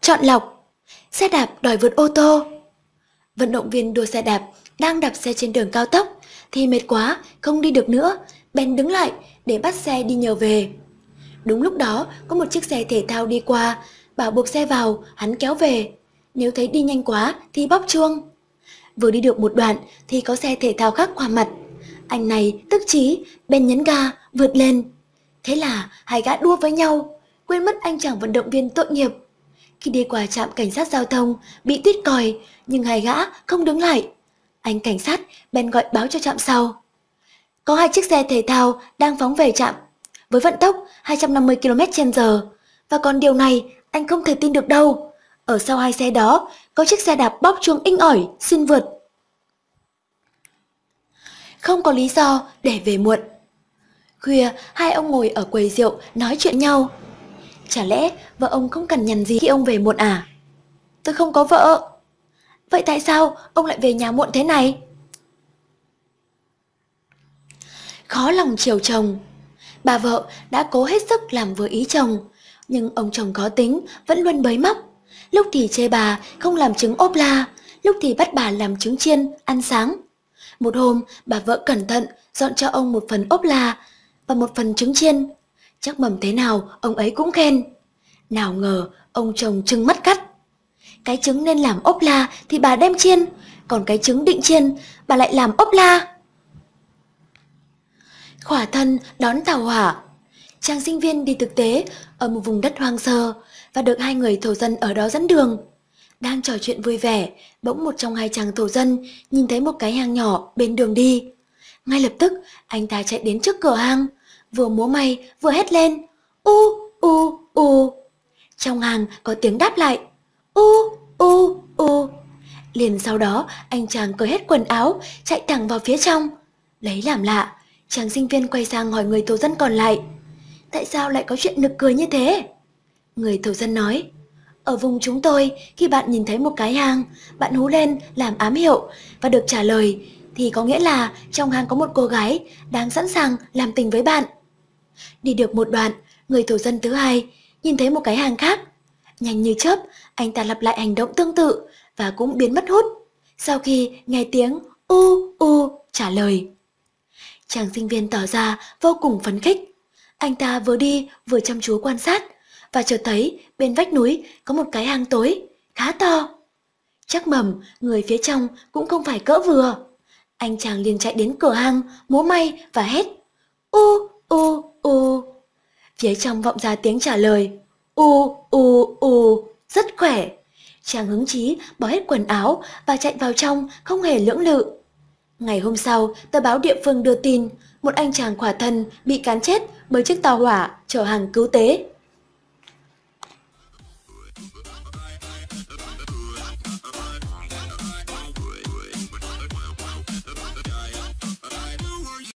Chọn lọc, xe đạp đòi vượt ô tô. Vận động viên đua xe đạp đang đạp xe trên đường cao tốc thì mệt quá, không đi được nữa, bèn đứng lại để bắt xe đi nhờ về. Đúng lúc đó có một chiếc xe thể thao đi qua, bảo buộc xe vào, hắn kéo về. Nếu thấy đi nhanh quá thì bóp chuông. Vừa đi được một đoạn thì có xe thể thao khác qua mặt. Anh này tức chí, bèn nhấn ga, vượt lên. Thế là hai gã đua với nhau, quên mất anh chàng vận động viên tội nghiệp khi đi qua trạm cảnh sát giao thông, bị tuyết còi, nhưng hai gã không đứng lại. Anh cảnh sát bèn gọi báo cho trạm sau. Có hai chiếc xe thể thao đang phóng về trạm với vận tốc 250 km h Và còn điều này anh không thể tin được đâu. Ở sau hai xe đó có chiếc xe đạp bóp chuông inh ỏi xin vượt. Không có lý do để về muộn. Khuya, hai ông ngồi ở quầy rượu nói chuyện nhau. Chả lẽ vợ ông không cần nhằn gì khi ông về muộn à? Tôi không có vợ. Vậy tại sao ông lại về nhà muộn thế này? Khó lòng chiều chồng. Bà vợ đã cố hết sức làm vừa ý chồng, nhưng ông chồng có tính vẫn luôn bới móc. Lúc thì chê bà không làm trứng ốp la, lúc thì bắt bà làm trứng chiên, ăn sáng. Một hôm, bà vợ cẩn thận dọn cho ông một phần ốp la và một phần trứng chiên chắc mầm thế nào ông ấy cũng khen. Nào ngờ ông chồng trưng mất cắt. Cái trứng nên làm ốp la thì bà đem chiên, còn cái trứng định chiên bà lại làm ốp la. Khỏa thân đón tàu hỏa. Chàng sinh viên đi thực tế ở một vùng đất hoang sơ và được hai người thổ dân ở đó dẫn đường. Đang trò chuyện vui vẻ, bỗng một trong hai chàng thổ dân nhìn thấy một cái hang nhỏ bên đường đi. Ngay lập tức, anh ta chạy đến trước cửa hang, vừa múa may vừa hét lên u u u. Trong hàng có tiếng đáp lại u u u. Liền sau đó anh chàng cởi hết quần áo chạy thẳng vào phía trong. Lấy làm lạ, chàng sinh viên quay sang hỏi người thổ dân còn lại Tại sao lại có chuyện nực cười như thế? Người thổ dân nói Ở vùng chúng tôi, khi bạn nhìn thấy một cái hang, bạn hú lên làm ám hiệu và được trả lời thì có nghĩa là trong hang có một cô gái đang sẵn sàng làm tình với bạn. Đi được một đoạn, người thổ dân thứ hai nhìn thấy một cái hàng khác. Nhanh như chớp, anh ta lặp lại hành động tương tự và cũng biến mất hút. Sau khi nghe tiếng u u trả lời. Chàng sinh viên tỏ ra vô cùng phấn khích. Anh ta vừa đi vừa chăm chú quan sát và chợt thấy bên vách núi có một cái hang tối khá to. Chắc mầm người phía trong cũng không phải cỡ vừa. Anh chàng liền chạy đến cửa hang múa may và hét. U Phía trong vọng ra tiếng trả lời. U, u, u, rất khỏe. Chàng hứng chí bỏ hết quần áo và chạy vào trong không hề lưỡng lự. Ngày hôm sau, tờ báo địa phương đưa tin một anh chàng khỏa thân bị cán chết bởi chiếc tàu hỏa chở hàng cứu tế.